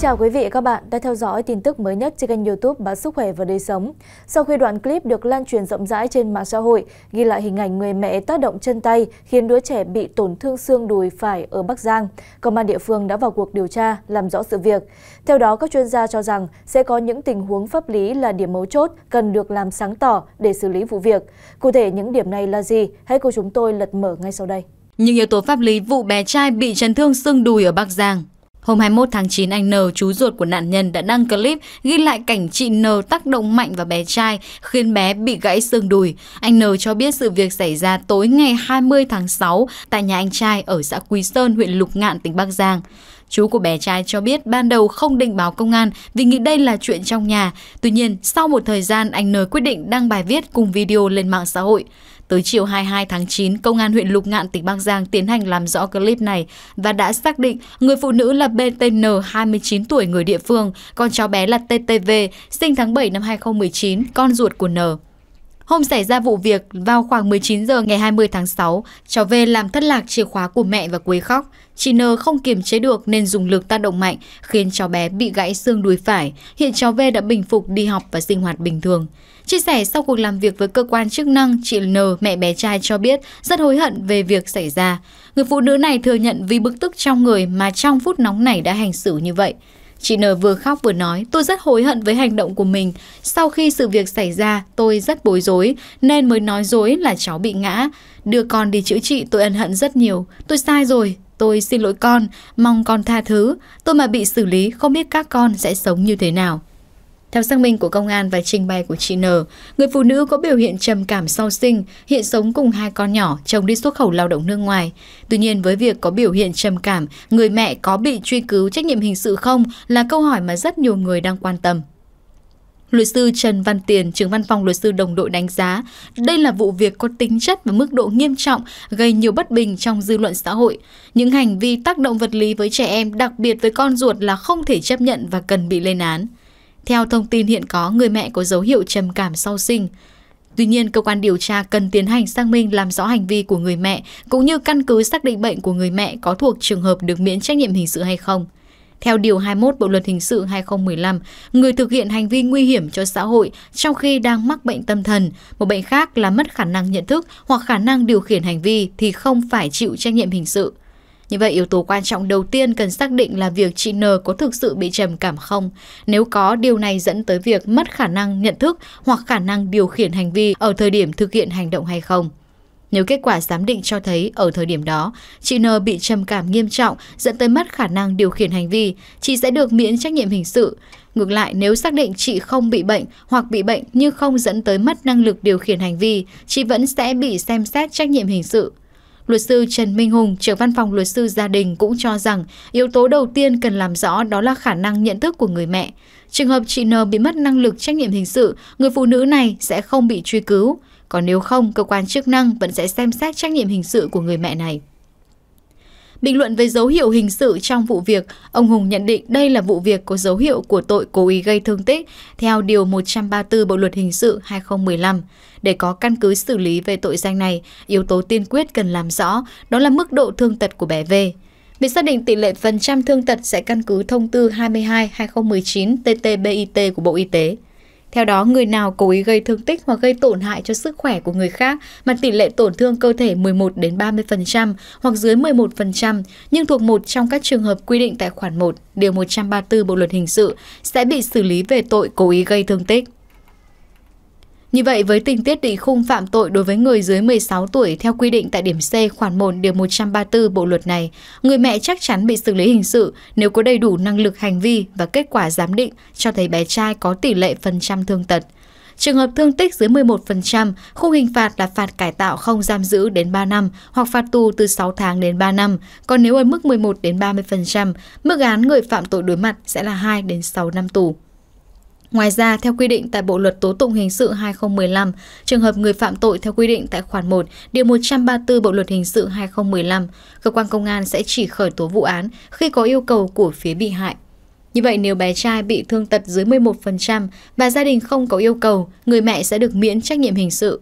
chào quý vị và các bạn đã theo dõi tin tức mới nhất trên kênh youtube Báo Sức Khỏe và Đời Sống. Sau khi đoạn clip được lan truyền rộng rãi trên mạng xã hội, ghi lại hình ảnh người mẹ tác động chân tay khiến đứa trẻ bị tổn thương xương đùi phải ở Bắc Giang, công an địa phương đã vào cuộc điều tra, làm rõ sự việc. Theo đó, các chuyên gia cho rằng sẽ có những tình huống pháp lý là điểm mấu chốt cần được làm sáng tỏ để xử lý vụ việc. Cụ thể những điểm này là gì? Hãy cùng chúng tôi lật mở ngay sau đây. Những yếu tố pháp lý vụ bé trai bị chấn thương xương đùi ở Bắc Giang Hôm 21 tháng 9, anh N, chú ruột của nạn nhân đã đăng clip ghi lại cảnh chị N tác động mạnh vào bé trai, khiến bé bị gãy xương đùi. Anh N cho biết sự việc xảy ra tối ngày 20 tháng 6 tại nhà anh trai ở xã Quý Sơn, huyện Lục Ngạn, tỉnh Bắc Giang. Chú của bé trai cho biết ban đầu không định báo công an vì nghĩ đây là chuyện trong nhà. Tuy nhiên, sau một thời gian, anh N quyết định đăng bài viết cùng video lên mạng xã hội. Tới chiều 22 tháng 9, Công an huyện Lục Ngạn, tỉnh Bắc Giang tiến hành làm rõ clip này và đã xác định người phụ nữ là BTN, 29 tuổi người địa phương, con cháu bé là TTV, sinh tháng 7 năm 2019, con ruột của N. Hôm xảy ra vụ việc, vào khoảng 19 giờ ngày 20 tháng 6, cháu V làm thất lạc chìa khóa của mẹ và quấy khóc. Chị N không kiềm chế được nên dùng lực tác động mạnh, khiến cháu bé bị gãy xương đùi phải. Hiện cháu V đã bình phục đi học và sinh hoạt bình thường. Chia sẻ sau cuộc làm việc với cơ quan chức năng, chị N, mẹ bé trai cho biết rất hối hận về việc xảy ra. Người phụ nữ này thừa nhận vì bức tức trong người mà trong phút nóng này đã hành xử như vậy. Chị N vừa khóc vừa nói, tôi rất hối hận với hành động của mình. Sau khi sự việc xảy ra, tôi rất bối rối, nên mới nói dối là cháu bị ngã. Đưa con đi chữa trị tôi ân hận rất nhiều. Tôi sai rồi, tôi xin lỗi con, mong con tha thứ. Tôi mà bị xử lý không biết các con sẽ sống như thế nào. Theo xác minh của công an và trình bày của chị N, người phụ nữ có biểu hiện trầm cảm sau sinh, hiện sống cùng hai con nhỏ, chồng đi xuất khẩu lao động nước ngoài. Tuy nhiên với việc có biểu hiện trầm cảm, người mẹ có bị truy cứu trách nhiệm hình sự không là câu hỏi mà rất nhiều người đang quan tâm. Luật sư Trần Văn Tiền, trưởng văn phòng luật sư đồng đội đánh giá, đây là vụ việc có tính chất và mức độ nghiêm trọng, gây nhiều bất bình trong dư luận xã hội. Những hành vi tác động vật lý với trẻ em, đặc biệt với con ruột là không thể chấp nhận và cần bị lên án. Theo thông tin hiện có, người mẹ có dấu hiệu trầm cảm sau sinh. Tuy nhiên, cơ quan điều tra cần tiến hành xác minh làm rõ hành vi của người mẹ, cũng như căn cứ xác định bệnh của người mẹ có thuộc trường hợp được miễn trách nhiệm hình sự hay không. Theo Điều 21 Bộ Luật Hình sự 2015, người thực hiện hành vi nguy hiểm cho xã hội trong khi đang mắc bệnh tâm thần, một bệnh khác là mất khả năng nhận thức hoặc khả năng điều khiển hành vi thì không phải chịu trách nhiệm hình sự. Như vậy yếu tố quan trọng đầu tiên cần xác định là việc chị N có thực sự bị trầm cảm không. Nếu có, điều này dẫn tới việc mất khả năng nhận thức hoặc khả năng điều khiển hành vi ở thời điểm thực hiện hành động hay không. Nếu kết quả giám định cho thấy ở thời điểm đó, chị N bị trầm cảm nghiêm trọng dẫn tới mất khả năng điều khiển hành vi, chị sẽ được miễn trách nhiệm hình sự. Ngược lại, nếu xác định chị không bị bệnh hoặc bị bệnh nhưng không dẫn tới mất năng lực điều khiển hành vi, chị vẫn sẽ bị xem xét trách nhiệm hình sự. Luật sư Trần Minh Hùng, trưởng văn phòng luật sư gia đình cũng cho rằng yếu tố đầu tiên cần làm rõ đó là khả năng nhận thức của người mẹ. Trường hợp chị N bị mất năng lực trách nhiệm hình sự, người phụ nữ này sẽ không bị truy cứu. Còn nếu không, cơ quan chức năng vẫn sẽ xem xét trách nhiệm hình sự của người mẹ này bình luận về dấu hiệu hình sự trong vụ việc ông hùng nhận định đây là vụ việc có dấu hiệu của tội cố ý gây thương tích theo điều 134 bộ luật hình sự 2015 để có căn cứ xử lý về tội danh này yếu tố tiên quyết cần làm rõ đó là mức độ thương tật của bé V Việc xác định tỷ lệ phần trăm thương tật sẽ căn cứ thông tư 22-2019 TTBIT của Bộ Y tế. Theo đó, người nào cố ý gây thương tích hoặc gây tổn hại cho sức khỏe của người khác mà tỷ lệ tổn thương cơ thể 11 đến 30% hoặc dưới 11% nhưng thuộc một trong các trường hợp quy định tại khoản 1, điều 134 Bộ luật hình sự sẽ bị xử lý về tội cố ý gây thương tích. Như vậy với tình tiết định khung phạm tội đối với người dưới 16 tuổi theo quy định tại điểm C khoản 1 điều 134 bộ luật này, người mẹ chắc chắn bị xử lý hình sự nếu có đầy đủ năng lực hành vi và kết quả giám định cho thấy bé trai có tỷ lệ phần trăm thương tật. Trường hợp thương tích dưới 11%, khung hình phạt là phạt cải tạo không giam giữ đến 3 năm hoặc phạt tù từ 6 tháng đến 3 năm, còn nếu ở mức 11 đến 30%, mức án người phạm tội đối mặt sẽ là 2 đến 6 năm tù. Ngoài ra, theo quy định tại Bộ luật tố tụng hình sự 2015, trường hợp người phạm tội theo quy định tại khoản 1, điều 134 Bộ luật hình sự 2015, cơ quan công an sẽ chỉ khởi tố vụ án khi có yêu cầu của phía bị hại. Như vậy, nếu bé trai bị thương tật dưới 11% và gia đình không có yêu cầu, người mẹ sẽ được miễn trách nhiệm hình sự.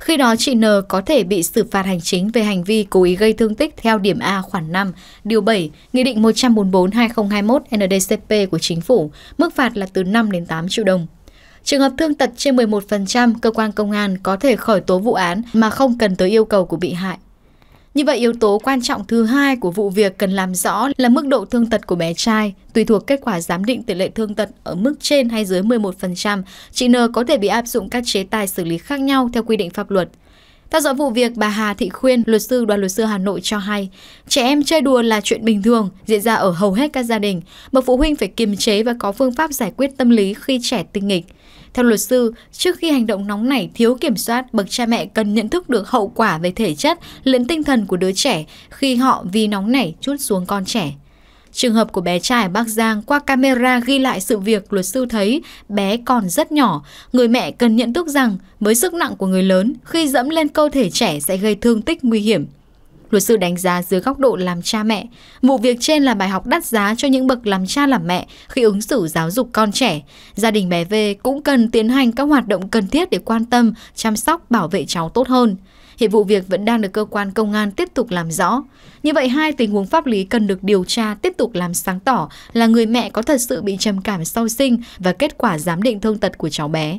Khi đó chị N có thể bị xử phạt hành chính về hành vi cố ý gây thương tích theo điểm A khoản 5, điều 7, Nghị định 144-2021 NDCP của Chính phủ, mức phạt là từ 5 đến 8 triệu đồng. Trường hợp thương tật trên 11%, cơ quan công an có thể khởi tố vụ án mà không cần tới yêu cầu của bị hại. Như vậy yếu tố quan trọng thứ hai của vụ việc cần làm rõ là mức độ thương tật của bé trai. Tùy thuộc kết quả giám định tỷ lệ thương tật ở mức trên hay dưới 11%, chị N có thể bị áp dụng các chế tài xử lý khác nhau theo quy định pháp luật. Theo dõi vụ việc, bà Hà Thị Khuyên, luật sư đoàn luật sư Hà Nội cho hay, trẻ em chơi đùa là chuyện bình thường, diễn ra ở hầu hết các gia đình. mà phụ huynh phải kiềm chế và có phương pháp giải quyết tâm lý khi trẻ tinh nghịch. Theo luật sư, trước khi hành động nóng này thiếu kiểm soát, bậc cha mẹ cần nhận thức được hậu quả về thể chất lẫn tinh thần của đứa trẻ khi họ vì nóng nảy chút xuống con trẻ. Trường hợp của bé trai ở Bắc Giang qua camera ghi lại sự việc luật sư thấy bé còn rất nhỏ. Người mẹ cần nhận thức rằng với sức nặng của người lớn khi dẫm lên cơ thể trẻ sẽ gây thương tích nguy hiểm. Luật sư đánh giá dưới góc độ làm cha mẹ, vụ việc trên là bài học đắt giá cho những bậc làm cha làm mẹ khi ứng xử giáo dục con trẻ. Gia đình bé V cũng cần tiến hành các hoạt động cần thiết để quan tâm, chăm sóc, bảo vệ cháu tốt hơn. Hiện vụ việc vẫn đang được cơ quan công an tiếp tục làm rõ. Như vậy, hai tình huống pháp lý cần được điều tra tiếp tục làm sáng tỏ là người mẹ có thật sự bị trầm cảm sau sinh và kết quả giám định thương tật của cháu bé.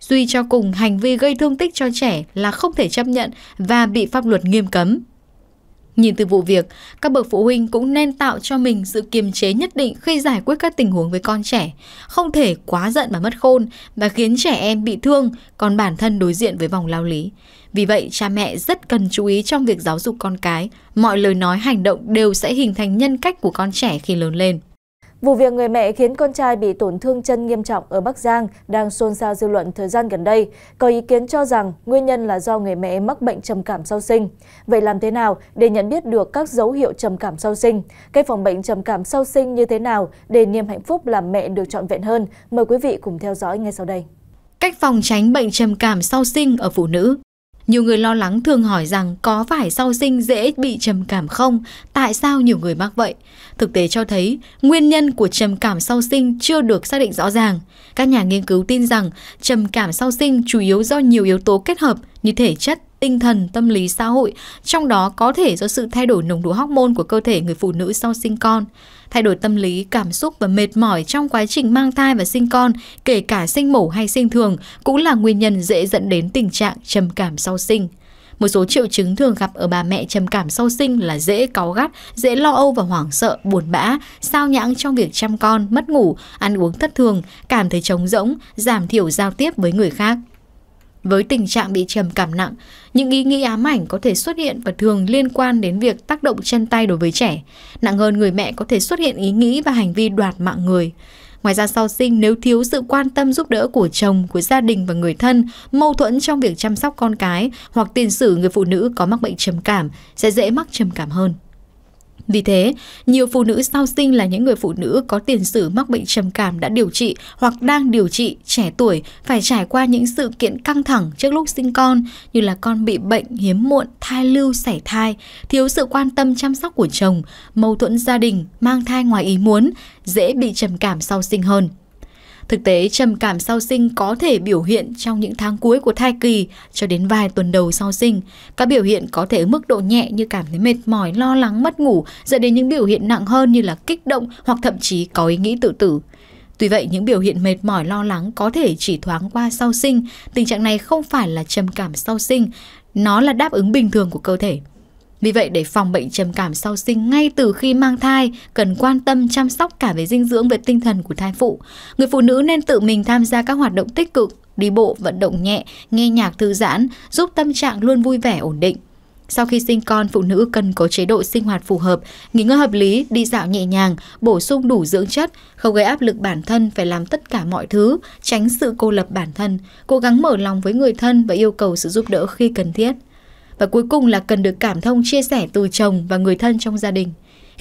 Duy cho cùng hành vi gây thương tích cho trẻ là không thể chấp nhận và bị pháp luật nghiêm cấm. Nhìn từ vụ việc, các bậc phụ huynh cũng nên tạo cho mình sự kiềm chế nhất định khi giải quyết các tình huống với con trẻ. Không thể quá giận mà mất khôn và khiến trẻ em bị thương, còn bản thân đối diện với vòng lao lý. Vì vậy, cha mẹ rất cần chú ý trong việc giáo dục con cái. Mọi lời nói hành động đều sẽ hình thành nhân cách của con trẻ khi lớn lên vụ việc người mẹ khiến con trai bị tổn thương chân nghiêm trọng ở bắc giang đang xôn xao dư luận thời gian gần đây có ý kiến cho rằng nguyên nhân là do người mẹ mắc bệnh trầm cảm sau sinh vậy làm thế nào để nhận biết được các dấu hiệu trầm cảm sau sinh cách phòng bệnh trầm cảm sau sinh như thế nào để niềm hạnh phúc làm mẹ được trọn vẹn hơn mời quý vị cùng theo dõi ngay sau đây cách phòng tránh bệnh trầm cảm sau sinh ở phụ nữ nhiều người lo lắng thường hỏi rằng có phải sau sinh dễ bị trầm cảm không? Tại sao nhiều người mắc vậy? Thực tế cho thấy nguyên nhân của trầm cảm sau sinh chưa được xác định rõ ràng. Các nhà nghiên cứu tin rằng trầm cảm sau sinh chủ yếu do nhiều yếu tố kết hợp như thể chất, tinh thần, tâm lý xã hội, trong đó có thể do sự thay đổi nồng độ hormone của cơ thể người phụ nữ sau sinh con, thay đổi tâm lý, cảm xúc và mệt mỏi trong quá trình mang thai và sinh con, kể cả sinh mổ hay sinh thường cũng là nguyên nhân dễ dẫn đến tình trạng trầm cảm sau sinh. Một số triệu chứng thường gặp ở bà mẹ trầm cảm sau sinh là dễ cáu gắt, dễ lo âu và hoảng sợ, buồn bã, sao nhãng trong việc chăm con, mất ngủ, ăn uống thất thường, cảm thấy trống rỗng, giảm thiểu giao tiếp với người khác. Với tình trạng bị trầm cảm nặng, những ý nghĩ ám ảnh có thể xuất hiện và thường liên quan đến việc tác động chân tay đối với trẻ. Nặng hơn người mẹ có thể xuất hiện ý nghĩ và hành vi đoạt mạng người. Ngoài ra sau sinh nếu thiếu sự quan tâm giúp đỡ của chồng, của gia đình và người thân, mâu thuẫn trong việc chăm sóc con cái hoặc tiền sử người phụ nữ có mắc bệnh trầm cảm sẽ dễ mắc trầm cảm hơn. Vì thế, nhiều phụ nữ sau sinh là những người phụ nữ có tiền sử mắc bệnh trầm cảm đã điều trị hoặc đang điều trị trẻ tuổi phải trải qua những sự kiện căng thẳng trước lúc sinh con như là con bị bệnh hiếm muộn, thai lưu, sảy thai, thiếu sự quan tâm chăm sóc của chồng, mâu thuẫn gia đình, mang thai ngoài ý muốn, dễ bị trầm cảm sau sinh hơn. Thực tế, trầm cảm sau sinh có thể biểu hiện trong những tháng cuối của thai kỳ cho đến vài tuần đầu sau sinh. Các biểu hiện có thể ở mức độ nhẹ như cảm thấy mệt mỏi, lo lắng, mất ngủ, dẫn đến những biểu hiện nặng hơn như là kích động hoặc thậm chí có ý nghĩ tự tử. Tuy vậy, những biểu hiện mệt mỏi lo lắng có thể chỉ thoáng qua sau sinh, tình trạng này không phải là trầm cảm sau sinh, nó là đáp ứng bình thường của cơ thể. Vì vậy để phòng bệnh trầm cảm sau sinh ngay từ khi mang thai, cần quan tâm chăm sóc cả về dinh dưỡng và tinh thần của thai phụ. Người phụ nữ nên tự mình tham gia các hoạt động tích cực, đi bộ, vận động nhẹ, nghe nhạc thư giãn, giúp tâm trạng luôn vui vẻ ổn định. Sau khi sinh con, phụ nữ cần có chế độ sinh hoạt phù hợp, nghỉ ngơi hợp lý, đi dạo nhẹ nhàng, bổ sung đủ dưỡng chất, không gây áp lực bản thân phải làm tất cả mọi thứ, tránh sự cô lập bản thân, cố gắng mở lòng với người thân và yêu cầu sự giúp đỡ khi cần thiết và cuối cùng là cần được cảm thông chia sẻ từ chồng và người thân trong gia đình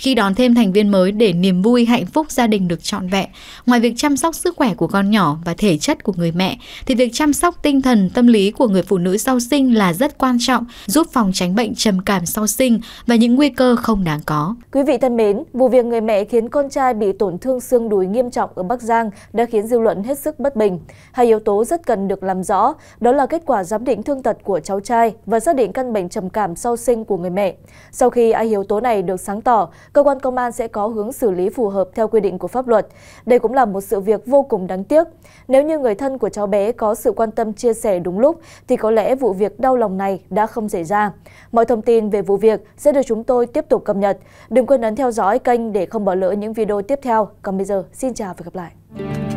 khi đón thêm thành viên mới để niềm vui, hạnh phúc gia đình được trọn vẹn, ngoài việc chăm sóc sức khỏe của con nhỏ và thể chất của người mẹ, thì việc chăm sóc tinh thần, tâm lý của người phụ nữ sau sinh là rất quan trọng, giúp phòng tránh bệnh trầm cảm sau sinh và những nguy cơ không đáng có. Quý vị thân mến, vụ việc người mẹ khiến con trai bị tổn thương xương đùi nghiêm trọng ở Bắc Giang đã khiến dư luận hết sức bất bình. Hai yếu tố rất cần được làm rõ, đó là kết quả giám định thương tật của cháu trai và xác định căn bệnh trầm cảm sau sinh của người mẹ. Sau khi hai yếu tố này được sáng tỏ, cơ quan công an sẽ có hướng xử lý phù hợp theo quy định của pháp luật. Đây cũng là một sự việc vô cùng đáng tiếc. Nếu như người thân của cháu bé có sự quan tâm chia sẻ đúng lúc thì có lẽ vụ việc đau lòng này đã không xảy ra. Mọi thông tin về vụ việc sẽ được chúng tôi tiếp tục cập nhật. Đừng quên ấn theo dõi kênh để không bỏ lỡ những video tiếp theo. Còn bây giờ, xin chào và gặp lại.